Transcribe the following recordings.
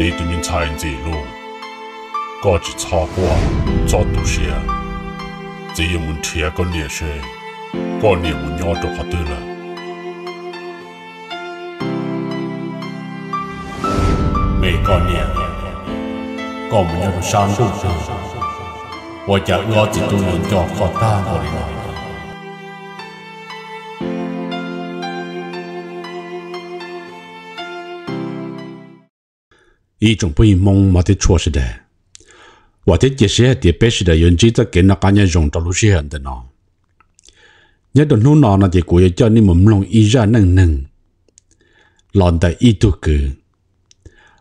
你对面查人走路，搞起查瓜做毒蛇，这一门题也讲了些，各门面要着考了。啦。每个面，各方面三公事，我只要只做人家大担落来。一种不梦没得错是的。我的这些特别是的，人记得给那个人用着路是很的呢。nhớ đồn nô nọ là thì của cho nên mầm lòng y ra nâng nâng lòn tại y tu cử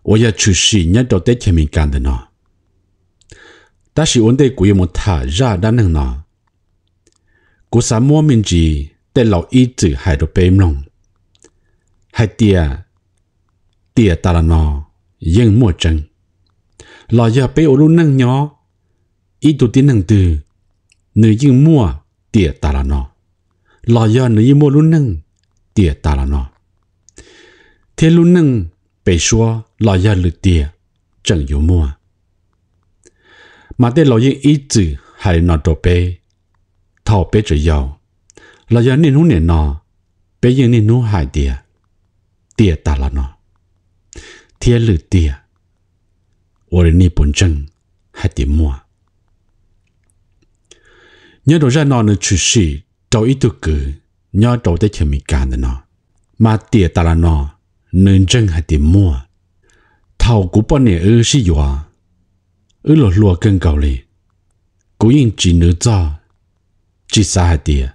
ôi giờ chủ sĩ nhớ đầu tết chém mình can thế nọ ta sĩ ổn tê một thả ra đã nâng nọ của sa mua gì tê lão y tử hải đồ bếm lòng hai tia tia ta nọ dân mua trần lò giờ bé ô luôn năng nhỏ ít tụ tiến năng từ nữ dân mua tỉa tà là nó lò giờ nữ dân mua luôn năng tỉa tà là nó thế luôn năng bé xua lò giờ lự tỉa chẳng yếu mua mà tên lò dân ít chữ hay nó đồ bé thảo bé trở giàu lò giờ nên hôn nè nó bé dân nên hôn hại tỉa tỉa tà là nó thiên lử tia ô rê ni bốn chân hai tiếng mua nhớ đồ ra nó nữa chủ sĩ trâu ít cử nhớ trâu tới chừng mình cản nó mà tia ta là nó nên chân hai tiếng mua thầu của bọn này ư sĩ dọa ư lột lùa cân cầu lì cố yên chỉ nữ cho chỉ xa hai tia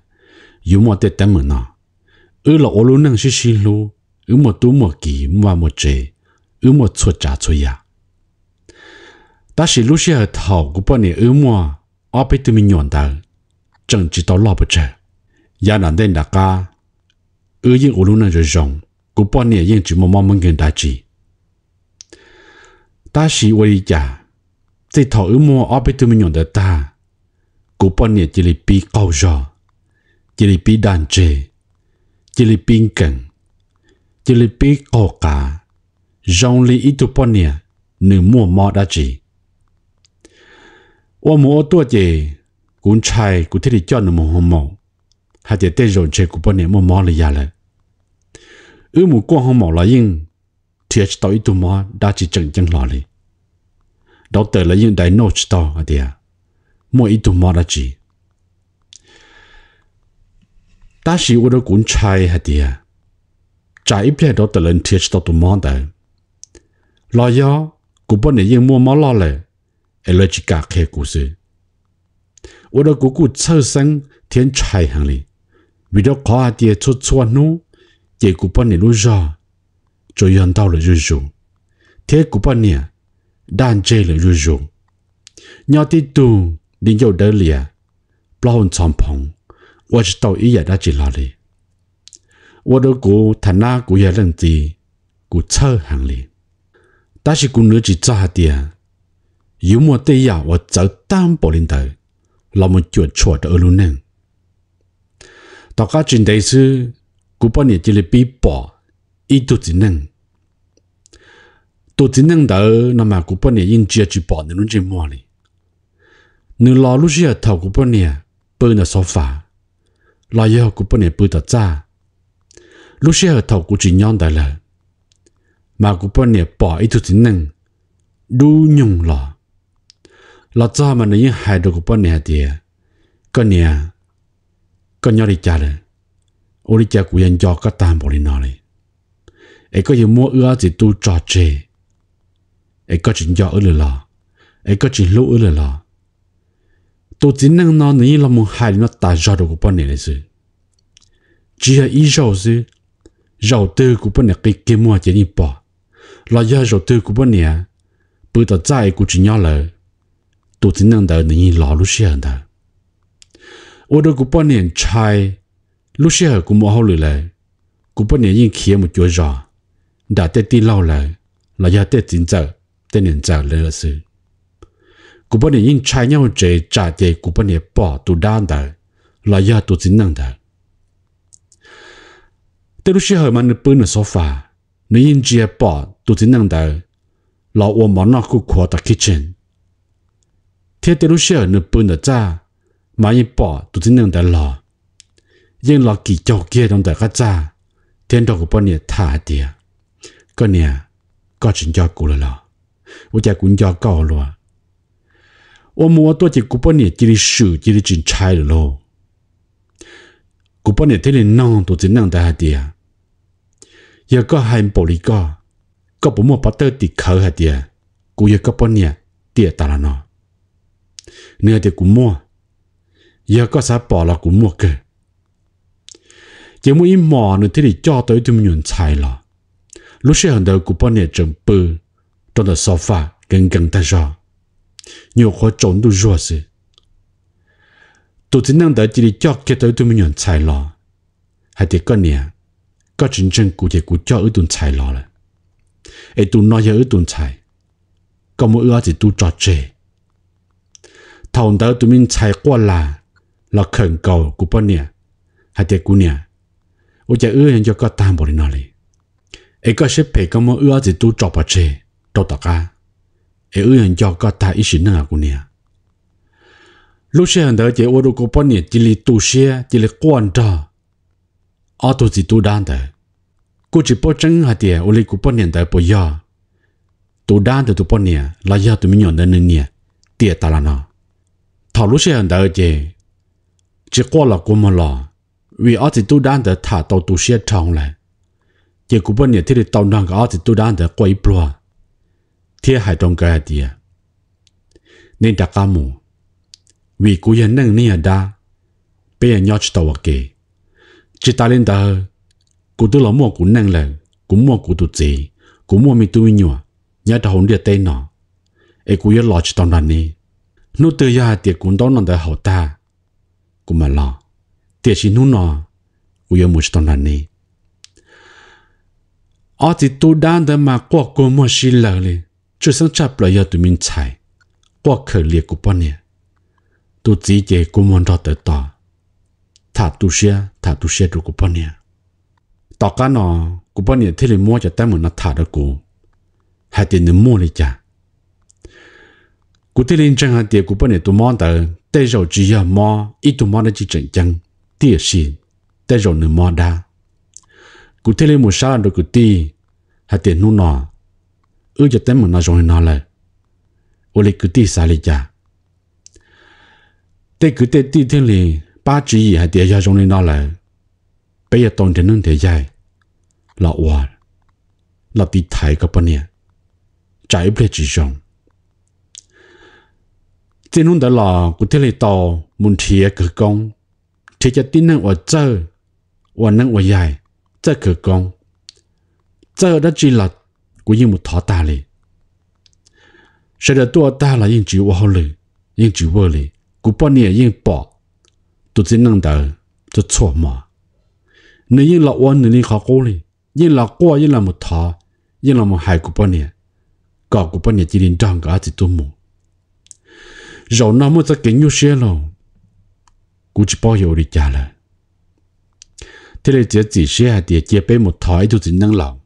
yếu mò tết tấm mừng nó ư lột ô lú năng sĩ sĩ ư mò tú mò kỳ mò mò trề ư mùa chua trả chua ya. Ta sĩ lúc xưa thảo của bọn này ư mùa ở bên tụi mình nhọn tàu chẳng chỉ tao lo bớt chờ. Ya nản đến đã ca ư yên ủ lúc này rồi rộng của bọn này yên chỉ mong mong mong gần đại chỉ. Ta sĩ vậy ya thì thảo ư mùa ở bên tụi mình nhọn ta của bọn này chỉ là bị câu rồi chỉ là bị đàn chê chỉ là bị cẩn chỉ là bị cổ cả rong li ít tu bón nè nửa mua mò đã chỉ ô mua tua chè cũng chai cũng thích cho nửa mua hôm mộng hay chè tê rồi chè cũng bón nè mua mò là giả lệ ư mua qua hôm mộng là yên thiệt tao ít tu mò chi chỉ chừng chừng lò li đó tờ là yên đại nốt tao à tiệt mua ít tu mò đã chỉ ta chỉ ô đó cũng chai hay tiệt chạy ít phe đó tờ lên thiệt tao tu mò đấy 老幺，古巴尼用妈妈拿来，挨老子家开故事。我的哥哥出生天财横哩，为了考下地出状元，也古巴尼老家，就养到了幼虫。天古巴尼，当成了幼虫，鸟的洞，林有得哩，不弄帐篷，我就到伊亚搭起来哩。我的哥他那古也认真，古愁横哩。但是姑娘只扎下点，有么对呀？我走单薄领头，那么就错的二路呢。大家真的是，古巴年这里比薄，一肚子能，肚子能头，那么古巴年应接去薄的弄这么哩。你老路是要头古巴年搬的说法，那以后古巴年搬到咋？路是要头古只样的了。mà cũng bao nhiêu bỏ ít chút nâng đủ nhung lo, lo cho mà nó những hại đồ cũng bao nhiêu thì con nè con nhỏ đi chả rồi ô đi chả cũng yên cho các tam bỏ đi nó này ấy có gì mua ưa thì tu cho chê ấy có chuyện cho ở lửa lọ ấy có chuyện lũ ở lửa lọ tu chỉ nâng nó nữa là muốn hại nó ta ra đồ cũng bao nhiêu rồi chỉ là ý rồi chứ rồi từ cũng bao nhiêu cái cái mua chỉ đi bỏ lo giờ rồi tư của bọn nè bữa tao trái của chỉ nhau lời tôi chỉ năng đợi nên lo lúc xưa đó ô đó của bọn nè chạy lúc xưa của mua hậu lời của bọn nè yên kia một chỗ rõ đã tết đi lâu lời là giờ tết chính giờ tết nên giờ là sự của bọn nè yên chạy nhau chế trả tiền của bọn nè bỏ tụ đan đó là giờ tôi chỉ năng đợi tới lúc xưa mà nó bưng ở sofa nó yên chia bỏ tu tin năng đầu lọ ô món nó cũng khó ta kitchen thế tới lúc xưa nửa bữa nửa cha mà yên bỏ tu tin năng đầu lọ yên lọ kỳ cho kia trong đầu cái cha thiên đó của bọn nè thả tiệt có nè có chuyện cho cụ rồi lọ ô cha cũng cho cò luôn ô mua tôi chỉ của bọn nè chỉ đi sử chỉ đi chuyện trai rồi của bọn này non tu tin năng đầu tiệt giờ có hai bộ lý ก็ผมว่าพอเตอร์ติดเขาเดียกูยังก็ปนเนี่ยเตี่ยตาละนอเนื้อเดียกูมั่วยังก็ซาปอละกูมั่วเกอจะมุ่ยหมอหนึ่งที่ดิจ่อตัวจุ่มหยุนชายละลูกเชื่อเดียกูปนเนี่ยจมปืนจนตัวโซฟาเก่งเก่งแต่จอ nhiều khó trốn đủ rõ sự tôi chỉ năng đợi chỉ đi cho cái tới tôi mới nhận sai lo hay thì con nè có chính chân cụ thể cụ cho ở tuần sai lo là e tu nói giờ tuần chạy có một ưa thì tu trò chê thầu đó tụi mình chạy qua là là khẩn cầu của bọn nè hay thế của nè ô chả ưa cho có tam bỏ đi nói đi e có xếp phải có một ưa thì tu trò bà chê trò tạc à e ưa cho có ta ý xin nữa của nè lúc xe hàng đó chỉ ô đồ của bọn nè chỉ li tu xe chỉ li quan trọng ở tu thì tu đan đấy cô chỉ bỏ chân hạt tiền ô lấy cô bỏ niệm tại bỏ giờ tụ đan từ tụ bỏ niệm là giờ tụ mình nhận đến nên niệm tiền ta là nó thảo lúc xe hàng đời chị chỉ qua là cô mà lo vì ở thì tụ đa từ thả tàu tụ xe trong lại chỉ cô bỏ niệm thì để tàu năng ở thì tụ đa từ quay bỏ thiên hại trong cái hạt tiền nên đặt cao mù vì cô nhận năng niệm đa bây giờ nhớ chỉ tàu kì chỉ ta lên đời cụ tôi lão mua cụ năng lợ cụ mua cụ tụt gì cụ mua mi tôi nhỏ nhớ đầu hồn địa tên nó ấy cụ yếu lo cho tao đoàn nè nô tư yếu hạt tiệt cụ đó nó đã hậu ta cụ mà lo tiệt chỉ nô nó cụ yếu mua cho tao đoàn nè ở thì tôi đang đợi mà qua cô mua xí lợ liền chứ sáng chắp lại yếu tụi mình chạy qua khởi liệt cụ bao nè tôi chỉ chỉ cụ mòn cho tới tao thả tu xe thả tu xe tụi cụ bao nè ตอกันนอกูปนี่ที่เลยมัวจะแต่เหมือนนัทาดกูหาเตียนมัวเลยจ้ะ กูที่เลยจังหาเตียกูปนี่ตัวมอนแต่แต่เราจีอะมออีตัวมอนได้จีจังจังเตียสิแต่เราเนื้อมอดากูที่เลยมัวชาดูกูตีหาเตียนนู่นนอเออจะแต่เหมือนนาจงนอเลยโอเลกูตีสาเลยจ้ะแต่กูเตตีที่เลยป้าจีหาเตียยาจงนอเลยไปยตอนเดนนั่นเดีใหญ่ละว่าละติถ่ายกับปเนี่ยใจเปลี่ยนจีจงเจนุ่นแต่ละกูเทเลตอมุนเทียคือกงเทียจะตินนั่งว่าเจอวันนั่งว่าใหญ่เจอคือกงเจอได้จีหลัดกูยิ่งมุท้อตาเลยเสด็ตัวตาละยิ่งจีว่าเลยยิ่งจีว่าเลยกูปเนี่ยยิ่งปอตัจเนนั่นแตอจะชั่วมา nếu như là ôn nếu như khó cố thì như là qua như là một thọ như là một hài của bọn nè cỏ của bọn nè chỉ đến trong cả chỉ tu mù rồi nó mới ra kính như xe lò cũng chỉ bao nhiêu đi trả lời thế là chỉ chỉ xe thì chỉ bé một thọ ấy tôi chỉ năng lòng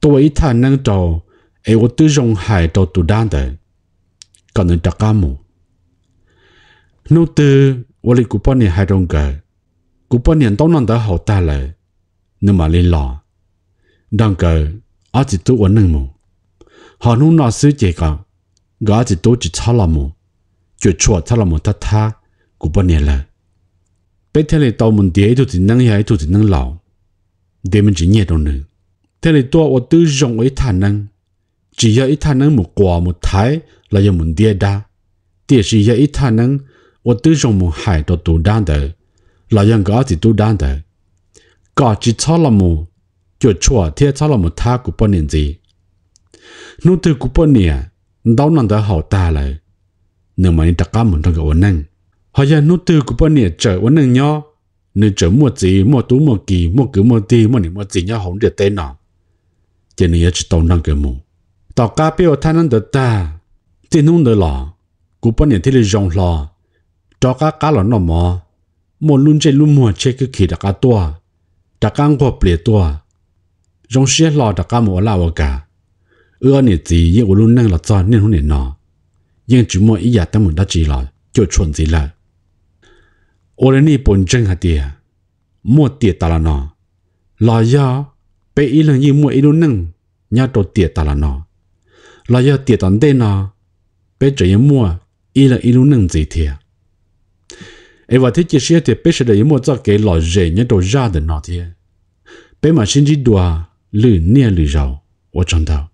tôi ấy thà năng trò ấy có tự dùng hài trò tụ đan đấy còn nên trả cá mù nô tư 我哩古巴尼还中个。cú bao nhiêu tao năn đã hậu ta lại nhưng mà lên lò đang cờ ở chỉ tu ổn nâng mù họ nu nọ sư chỉ cả gã chỉ tu chỉ chả làm mù chuyện chua chả làm mù ta tha cú bao nhiêu lại bây thế này tao mình để tu thì nâng hay tu thì nâng lão để mình chỉ nhẹ đâu nữa thế này tôi ở tư rộng ấy thả năng chỉ có ít thả năng một quả một thái là do mình đĩa đa tiếc chỉ có ít thả năng ở tư rộng một hải đồ tù đa đời là dân có thì tu đan thế có chỉ cho là mù cho chùa thế cho là mù tha của bọn niệm gì nô tư của bọn niệm đâu nằm đó hậu ta lại nếu mà đi đặt cá mình trong cái ổn năng họ giờ nô tư của bọn niệm trở ổn năng nhau nếu trở mua gì mua tú mua kỳ mua cứ mua ti mua niệm mua gì nhau không được tên nào cho nên chỉ tông năng cái mù tao cá biểu thay năng được ta tiền nông được lò của bọn niệm thì là dòng lò cho cá cá là nó mò một luôn chế luôn mua chế cứ khi đặc cá tua đặc cá qua bể tua trong xe lò đặc cá mua lao cả ưa nè gì yêu luôn năng là cho nên hôm nè nọ nhưng chỉ mua ý giờ tâm muốn đã chỉ là cho chuẩn gì là ôi nè bốn chân hạt tiền mua tiền ta là nọ lò ya bé ít lần như mua ít luôn năng nhà đồ tiền ta là nọ lò ya tiền tận đây nọ bé chỉ mua ít lần ít luôn năng gì thiệt 哎，我提起这些，别时的有么子给老人们都热的那天，白马新街多绿，嫩绿草，我想到。